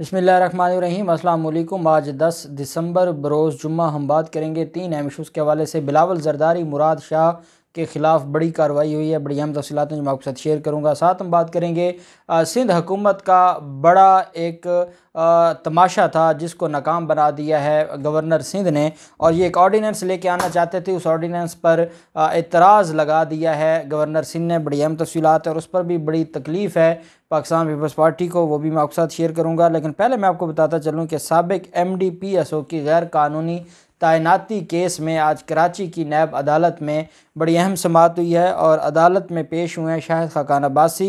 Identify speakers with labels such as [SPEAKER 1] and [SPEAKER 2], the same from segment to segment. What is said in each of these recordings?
[SPEAKER 1] बसमीम अल्लाम आज 10 दिसंबर बरोज़ जुम्मा हम बात करेंगे तीन एम के हवाले से बिलावल जरदारी मुराद शाह के ख़िलाफ़ बड़ी कार्रवाई हुई है बड़ी अहम तफसीत जो मैं आपके साथ शेयर करूँगा साथ हम बात करेंगे सिंध हुकूमत का बड़ा एक तमाशा था जिसको नाकाम बना दिया है गवर्नर सिंध ने और ये एक ऑर्डीनेंस लेके आना चाहते थे उस ऑर्डीनेंस पर एतराज़ लगा दिया है गवर्नर सिंध ने बड़ी अहम तफसीत है और उस पर भी बड़ी तकलीफ़ है पाकिस्तान पीपल्स पार्टी को वो भी मैं आपके साथ शेयर करूँगा लेकिन पहले मैं आपको बताता चलूँ कि सबक M D P S O की गैर कानूनी तैनाती केस में आज कराची की नैब अदालत में बड़ी अहम समात हुई है और अदालत में पेश हुए हैं शाहिद खकान अब्बासी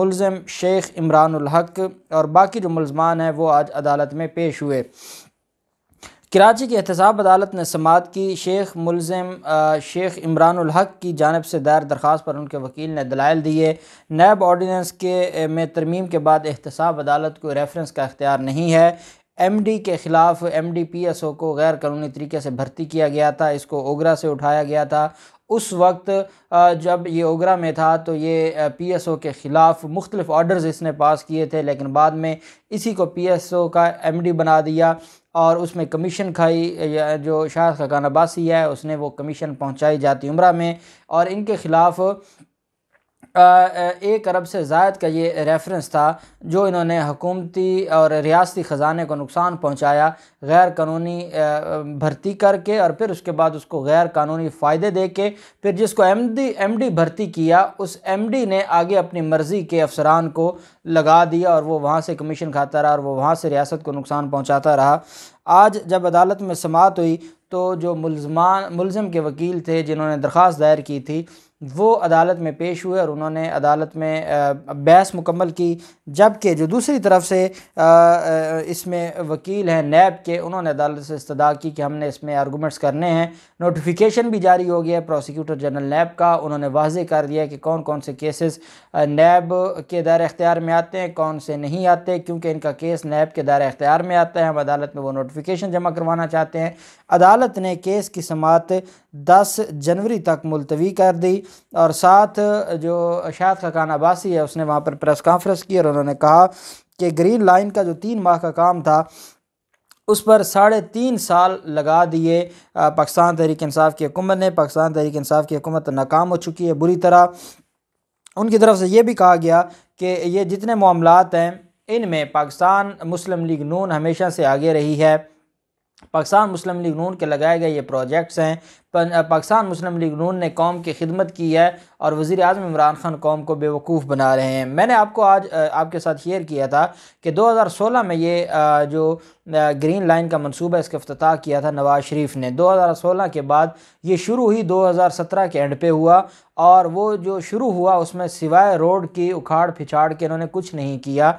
[SPEAKER 1] मुलम शेख इमरान हक और बाकी जो मुलजमान हैं वो आज अदालत में पेश हुए कराची की एहतसाब अदालत ने समात की शेख मुलम शेख इमरान हक की जानब से दायर दरख्वास पर उनके वकील ने दलाइल दिए नैब ऑर्डीनेंस के में तरमीम के बाद एहतसाब अदालत को रेफरेंस का अख्तियार नहीं है एमडी के ख़िलाफ़ एस ओ को गैर कानूनी तरीके से भर्ती किया गया था इसको ओगरा से उठाया गया था उस वक्त जब ये ओगरा में था तो ये पीएसओ के ख़िलाफ़ मुख्तलिफ़ ऑर्डर्स इसने पास किए थे लेकिन बाद में इसी को पीएसओ का एमडी बना दिया और उसमें कमीशन खाई जो शाह खकान अब्बासी है उसने वो कमीशन पहुंचाई जाती उम्र में और इनके ख़िलाफ़ एक अरब से जायद का ये रेफरेंस था जो इन्होंने हकूमती और रियासती ख़जाने को नुकसान पहुँचाया गैर कानूनी भर्ती करके और फिर उसके बाद उसको गैर कानूनी फ़ायदे दे के फिर जिसको एम डी एम डी भर्ती किया उस एम डी ने आगे अपनी मर्ज़ी के अफसरान को लगा दिया और वो वहाँ से कमीशन खाता रहा और वो वहाँ से रियासत को नुकसान पहुँचाता रहा आज जब अदालत में समात हुई तो जो मुलजमान मुलज़म के वकील थे जिन्होंने दरख्वास्त दायर की थी वो अदालत में पेश हुए और उन्होंने अदालत में बहस मुकम्मल की जबकि जो दूसरी तरफ से इसमें वकील हैं नैब के उन्होंने अदालत से इस्तदा की कि हमने इसमें आर्गूमेंट्स करने हैं नोटिफिकेशन भी जारी हो गया है प्रोसिक्यूटर जनरल नैब का उन्होंने वाजे कर दिया कि कौन कौन से केसेस नैब के दायरे अख्तियार में आते हैं कौन से नहीं आते क्योंकि इनका केस नैब के दायरे अख्तियार में आता है हम अदालत में वो नोटिफिकेशन जमा करवाना चाहते हैं अदालत ने केस की समात दस जनवरी तक मुलतवी कर दी और साथ जो शायद खकान अब्बासी है उसने वहाँ पर प्रेस कॉन्फ्रेंस की और उन्होंने कहा कि ग्रीन लाइन का जो तीन माह का काम था उस पर साढ़े तीन साल लगा दिए पाकिस्तान तहरीक इंसाफ की हुकूमत ने पाकिस्तान तहरीक इंसाफ की हुकूमत नाकाम हो चुकी है बुरी तरह उनकी तरफ से ये भी कहा गया कि ये जितने मामलात हैं इनमें पाकिस्तान मुस्लिम लीग नून हमेशा से आगे रही है पाकिस्तान मुस्लिम लीग नून के लगाए गए ये प्रोजेक्ट्स हैं पाकिस्तान मुस्लिम लीग नून ने कौम की खिदमत की है और वज़ी अजम इमरान खान कौम को बेवकूफ़ बना रहे हैं मैंने आपको आज आपके साथ शेयर किया था कि 2016 में ये जो ग्रीन लाइन का मनसूबा इसका अफ्ताह किया था नवाज़ शरीफ ने 2016 के बाद ये शुरू ही 2017 के एंड पे हुआ और वो जो शुरू हुआ उसमें सिवाय रोड की उखाड़ पिछाड़ के इन्होंने कुछ नहीं किया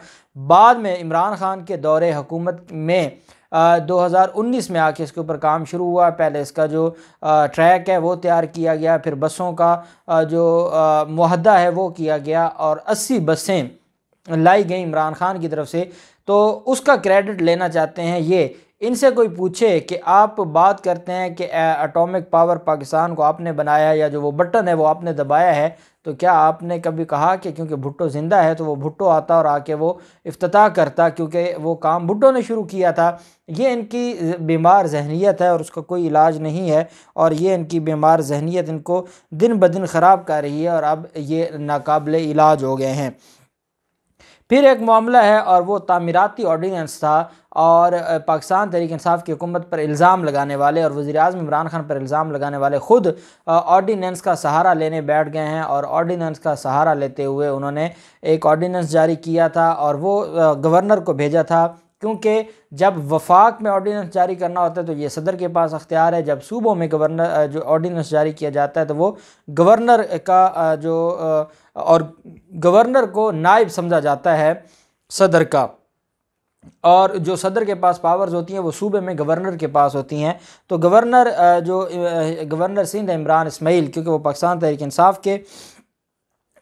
[SPEAKER 1] बाद में इमरान खान के दौरे हुकूमत में 2019 में आके इसके ऊपर काम शुरू हुआ पहले इसका जो ट्रैक है वो तैयार किया गया फिर बसों का जो मुहदा है वो किया गया और 80 बसें लाई गई इमरान खान की तरफ से तो उसका क्रेडिट लेना चाहते हैं ये इनसे कोई पूछे कि आप बात करते हैं कि एटॉमिक पावर पाकिस्तान को आपने बनाया या जो वो बटन है वो आपने दबाया है तो क्या आपने कभी कहा कि क्योंकि भुट्टो ज़िंदा है तो वो भुट्टो आता और आके वो अफ्ताह करता क्योंकि वो काम भुट्टो ने शुरू किया था ये इनकी बीमार जहनीत है और उसका कोई इलाज नहीं है और ये इनकी बीमार जहनीत इनको दिन ब दिन ख़राब कर रही है और अब ये नाकबले इलाज हो गए हैं फिर एक मामला है और वो तामीराती ऑर्डीनेंस था और पाकिस्तान तहरीक इंसाफ की हुकूमत पर इल्ज़ाम लगाने वाले और वज़ी अजम इमरान खान पर इल्ज़ाम लगाने वाले ख़ुद ऑर्डीनेंस का सहारा लेने बैठ गए हैं और ऑर्डीनेंस का सहारा लेते हुए उन्होंने एक ऑर्डीनेंस जारी किया था और वो गवर्नर को भेजा था क्योंकि जब वफाक में ऑर्डीनेंस जारी करना होता है तो ये सदर के पास अख्तियार है जब सूबों में गवर्नर जो ऑर्डीनेंस जारी किया जाता है तो वो गवर्नर का जो और गवर्नर को नायब समझा जाता है सदर का और जो सदर के पास पावर्स होती हैं वो सूबे में गवर्नर के पास होती हैं तो गवर्नर जो गवर्नर सिंध इमरान इसमाइल क्योंकि वो पाकिस्तान तहरीक इंसाफ के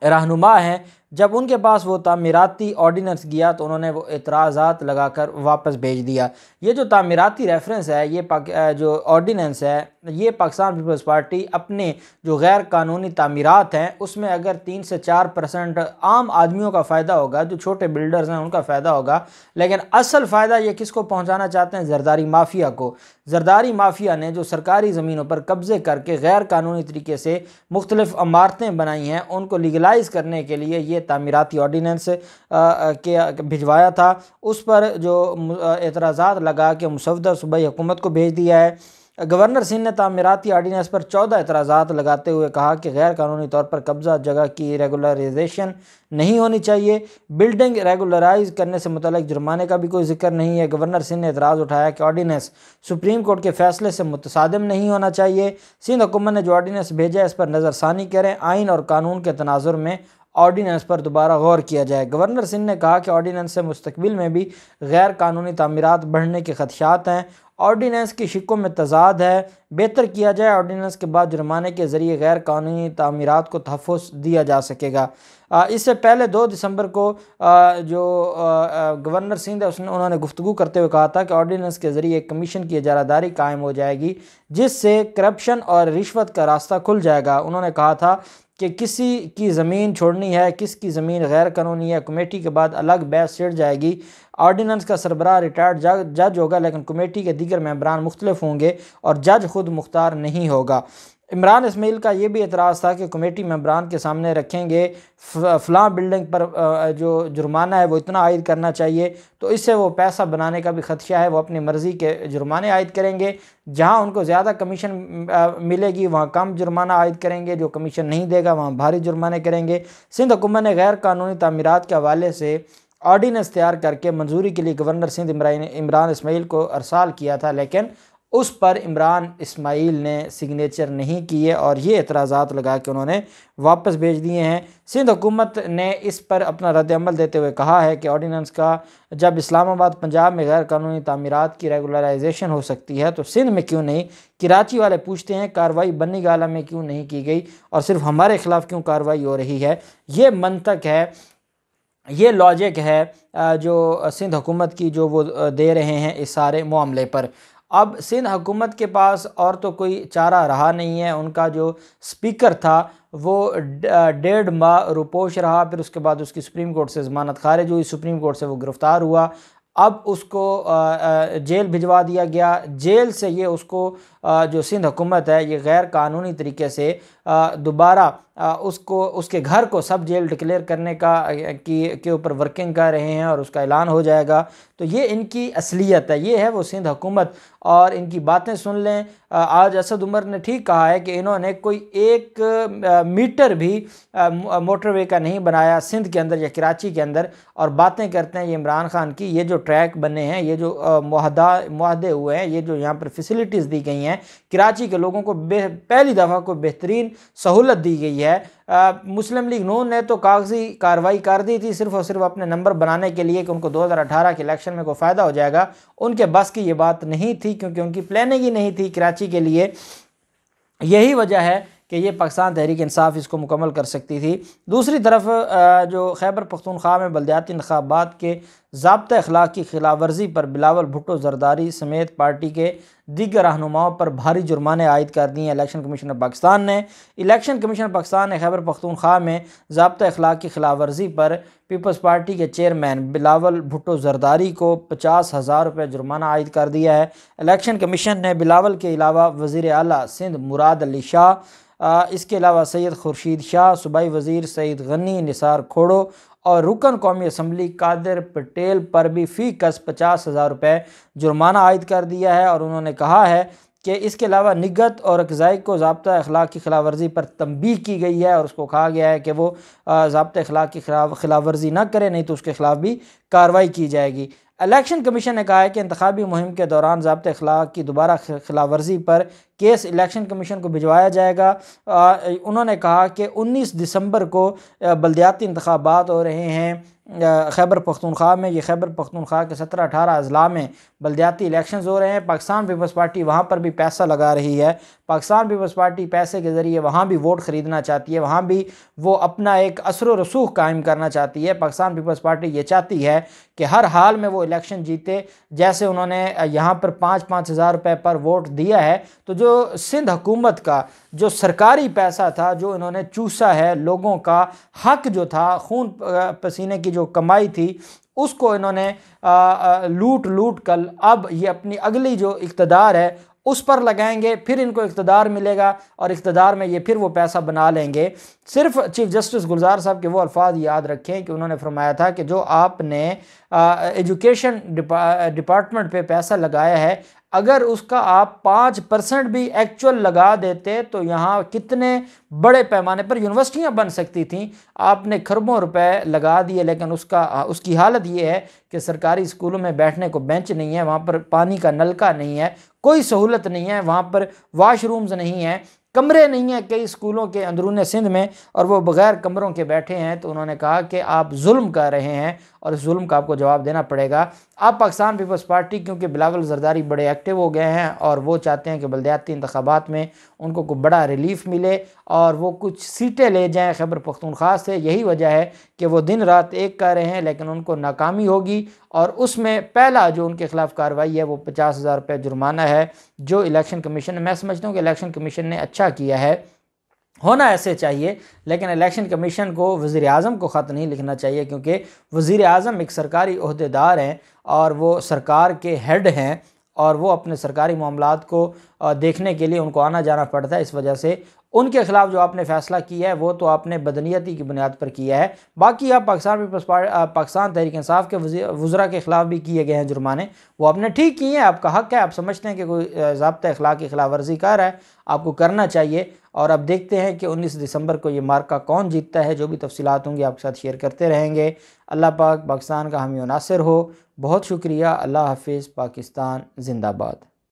[SPEAKER 1] रहनुमा हैं जब उनके पास वो तामीराती ऑर्डीनेंस गया तो उन्होंने वो एतराज़ात लगा कर वापस भेज दिया ये जो तामीराती रेफरेंस है ये पाक जो ऑर्डीनेंस है ये पाकिस्तान पीपल्स पार्टी अपने जो गैर कानूनी तामीरत हैं उसमें अगर तीन से चार परसेंट आम आदमियों का फ़ायदा होगा जो छोटे बिल्डर्स हैं उनका फ़ायदा होगा लेकिन असल फ़ायदा ये किसको पहुँचाना चाहते हैं जरदारी माफिया को जरदारी माफिया ने जो सरकारी ज़मीनों पर कब्ज़े करके गैर कानूनी तरीके से मुख्तलिफ इमारतें बनाई हैं उनको लीगलाइज करने के लिए ये तमीराती ऑर्डीनेंस के भिजवाया था उस पर जो एतराज़ात लगा के मुसवदा सूबाई हुकूमत को भेज दिया है गवर्नर सिंह ने तमीराती आर्डीनेंस पर चौदह एतराज़ा लगाते हुए कहा कि गैर कानूनी तौर पर कब्जा जगह की रेगुलराइजेशन नहीं होनी चाहिए बिल्डिंग रेगुलराइज करने से मुतल जुर्माने का भी कोई जिक्र नहीं है गवर्नर सिंह ने एतराज़ उठाया कि आर्डीनेंस सुप्रीम कोर्ट के फैसले से मुतसादम नहीं होना चाहिए सिंध हुकूमत ने जो आर्डीनेंस भेजा है इस पर नज़रसानी करें आइन और कानून के तनाजुर में ऑर्डीनेंस पर दोबारा गौर किया जाए गवर्नर सिंह ने कहा कि ऑर्डीनेंस से मुस्तबिल में भी गैर कानूनी तमीरत बढ़ने के खदशात हैं ऑर्डीनेंस की शिकों में तजाद है बेहतर किया जाए ऑर्डीनेंस के बाद जुर्माने के ज़रिए गैर कानूनी तमीरत को तहफ़ दिया जा सकेगा इससे पहले दो दिसंबर को जो गवर्नर सिंह है उसने उन्होंने गुफ्तु करते हुए कहा था कि ऑर्डीनेंस के ज़रिए एक कमीशन की इजारादारी कायम हो जाएगी जिससे करप्शन और रिश्वत का रास्ता खुल जाएगा उन्होंने कहा था कि किसी की ज़मीन छोड़नी है किसकी ज़मीन गैर कानूनी है कमेटी के बाद अलग बहस छिड़ जाएगी आर्डीनेंस का सरबरा रिटायर्ड जज होगा लेकिन कमेटी के दीगर मम्बरान मुख्तलिफ होंगे और जज खुद मुख्तार नहीं होगा इमरान इसमाइल का ये भी एतराज़ था कि कमेटी मम्बरान के सामने रखेंगे फ़लाँ बिल्डिंग पर जो जुर्माना है वो इतना आयद करना चाहिए तो इससे वो पैसा बनाने का भी ख़दशा है वो अपनी मर्ज़ी के जुर्माने आयद करेंगे जहाँ उनको ज़्यादा कमीशन मिलेगी वहाँ कम जुर्माना आयद करेंगे जो कमीशन नहीं देगा वहाँ भारी जुर्माने करेंगे सिंध हुकूमत ने गैर कानूनी तमीरत के हवाले से ऑर्डीनेंस तैयार करके मंजूरी के लिए गवर्नर सिंध इमरान इसमाइल को अरसाल किया था लेकिन उस पर इमरान इसमाइल ने सिग्नेचर नहीं किए और ये एतराज़ात लगा के उन्होंने वापस भेज दिए हैं सिंध हुकूमत ने इस पर अपना रद्दमल देते हुए कहा है कि ऑर्डीनेंस का जब इस्लामाबाद पंजाब में गैर कानूनी तमीरत की रेगुलराइजेशन हो सकती है तो सिंध में क्यों नहीं कराची वाले पूछते हैं कार्रवाई बनी गाला में क्यों नहीं की गई और सिर्फ हमारे खिलाफ क्यों कार्रवाई हो रही है ये मनतक है ये लॉजिक है जो सिंध हुकूमत की जो वो दे रहे हैं इस सारे मामले पर अब सिंध हुकूमत के पास और तो कोई चारा रहा नहीं है उनका जो स्पीकर था वो डेढ़ माह रुपोश रहा फिर उसके बाद उसकी सुप्रीम कोर्ट से ज़मानत खारिज हुई सुप्रीम कोर्ट से वो गिरफ़्तार हुआ अब उसको जेल भिजवा दिया गया जेल से ये उसको जो सिंध हुकूमत है ये गैर कानूनी तरीके से दोबारा उसको उसके घर को सब जेल डिक्लेयर करने का की के ऊपर वर्किंग कर रहे हैं और उसका ऐलान हो जाएगा तो ये इनकी असलियत है ये है वो सिंध हुकूमत और इनकी बातें सुन लें आज असद उमर ने ठीक कहा है कि इन्होंने कोई एक मीटर भी मोटरवे का नहीं बनाया सिंध के अंदर या कराची के अंदर और बातें करते हैं ये इमरान खान की ये जो ट्रैक बने हैं ये जो माहदा माहदे हुए हैं ये जो यहाँ पर फैसिलिटीज़ दी गई हैं कराची के लोगों को पहली दफ़ा को बेहतरीन सहूलत दी गई है है आ, मुस्लिम लीग नून ने तो कागजी कार्रवाई कर दी थी सिर्फ और सिर्फ अपने नंबर बनाने के लिए कि उनको 2018 के इलेक्शन में कोई फ़ायदा हो जाएगा उनके बस की ये बात नहीं थी क्योंकि उनकी प्लानिंग ही नहीं थी कराची के लिए यही वजह है कि ये पाकिस्तान तहरीक इंसाफ इसको मुकम्मल कर सकती थी दूसरी तरफ जो खैबर पख्तूनख्वा में बलदियाती इंतबात के जबत अखलाक की खिलाफ वर्जी पर बिलावल भुट्टो जरदारी समेत पार्टी के दिग्गर रहनुमाओं पर भारी जुर्माने आयद कर दिए इलेक्शन कमीशन पाकिस्तान ने इलेक्शन कमीशन पाकिस्तान ने खैबर पख्तूनख्वा में जबत अखलाक की खिलाफ वर्जी पर पीपल्स पार्टी के चेयरमैन बिलावल भुट्टो जरदारी को पचास हज़ार रुपये जुर्माना आयद कर दिया है इलेक्शन कमीशन ने बिलावल के अलावा वज़ी अली सिंध मुराद अली शाह इसके अलावा सैयद खुर्शीद शाह सूबाई वज़ी सैद गनी निसार खोड़ो और रुकन कौमी असम्बली कादिर पटेल पर भी फ़ी कस पचास हज़ार रुपये जुर्माना आयद कर दिया है और उन्होंने कहा है कि इसके अलावा निगत और अकजाई को जबता अखलाक की खिलाफ वर्जी पर तंबी की गई है और उसको कहा गया है कि वो जबता अखलाक की खिलाफ खिलाफ वर्जी ना करें नहीं तो उसके खिलाफ भी कार्रवाई की जाएगी इलेक्शन कमीशन ने कहा है कि इंतबी मुहिम के दौरान जबत अखलाक की दोबारा खिलाफ वर्जी पर केस इलेक्शन कमीशन को भिजवाया जाएगा आ, उन्होंने कहा कि उन्नीस दिसंबर को बलदियाती इंतबात हो रहे हैं खैबर पख्तनख्वा में ये खैबर पखतनख्वा के सत्रह अठारह अजला में बलदियाती इलेक्शंस हो रहे हैं पाकिस्तान पीपल्स पार्टी वहाँ पर भी पैसा लगा रही है पाकिस्तान पीपल्स पार्टी पैसे के ज़रिए वहाँ भी वोट ख़रीदना चाहती है वहाँ भी वो अपना एक असर रसूख कायम करना चाहती है पाकिस्तान पीपल्स पार्टी ये चाहती है कि हर हाल में वो इलेक्शन जीते जैसे उन्होंने यहाँ पर पाँच पाँच हज़ार रुपये पर वोट दिया है तो जो सिंध हुकूमत का जो सरकारी पैसा था जो इन्होंने चूसा है लोगों का हक जो था खून पसीने की जो कमाई थी उसको इन्होंने लूट लूट कर अब ये अपनी अगली जो इकतदार है उस पर लगाएंगे फिर इनको इकतदार मिलेगा और इकतदार में ये फिर वो पैसा बना लेंगे सिर्फ चीफ जस्टिस गुलजार साहब के वो अल्फाज याद रखें कि उन्होंने फरमाया था कि जो आपने एजुकेशन डिपार्टमेंट पे पैसा लगाया है अगर उसका आप पाँच परसेंट भी एक्चुअल लगा देते तो यहाँ कितने बड़े पैमाने पर यूनिवर्सिटियाँ बन सकती थीं आपने खरबों रुपए लगा दिए लेकिन उसका उसकी हालत ये है कि सरकारी स्कूलों में बैठने को बेंच नहीं है वहाँ पर पानी का नलका नहीं है कोई सहूलत नहीं है वहाँ पर वाशरूम्स नहीं है कमरे नहीं हैं कई स्कूलों के अंदरून सिंध में और वो बग़ैर कमरों के बैठे हैं तो उन्होंने कहा कि आप जुल्म कर रहे हैं और इस जुल्म का आपको जवाब देना पड़ेगा आप पाकिस्तान पीपल्स पार्टी क्योंकि बिलावल जरदारी बड़े एक्टिव हो गए हैं और वो चाहते हैं कि बलदयाती इंतबात में उनको कोई बड़ा रिलीफ मिले और वो कुछ सीटें ले जाएँ खैबर पख्तनख्वा से यही वजह है कि वो दिन रात एक कर रहे हैं लेकिन उनको नाकामी होगी और उसमें पहला जो उनके खिलाफ कार्रवाई है वो पचास हज़ार रुपये जुर्माना है जो इलेक्शन कमीशन मैं समझता हूँ कि इलेक्शन कमीशन ने अच्छा अच्छा किया है होना ऐसे चाहिए लेकिन इलेक्शन कमीशन को वज़ी अजम को ख़त नहीं लिखना चाहिए क्योंकि वज़ी अजम एक सरकारी अहदेदार हैं और वो सरकार के हेड हैं और वो अपने सरकारी मामला को देखने के लिए उनको आना जाना पड़ता है इस वजह से उनके खिलाफ जो आपने फैसला किया है वो तो आपने बदनीयती की बुनियाद पर किया है बाकी आप पाकिस्तान पीपल्स पाकिस्तान तहरीक इंसाफ के वज़रा के ख़िलाफ़ भी किए गए हैं जुर्माने वो आपने ठीक किए हैं आपका हक है आप समझते हैं कि कोई जबत अखलाक की खिलाफ वर्जी कर है आपको करना चाहिए और अब देखते हैं कि 19 दिसंबर को ये मार्का कौन जीतता है जो भी तफसीत होंगी आपके साथ शेयर करते रहेंगे अल्लाह पाक पाकिस्तान का हमी नासिर हो बहुत शुक्रिया अल्लाह हाफिज़ पाकिस्तान जिंदाबाद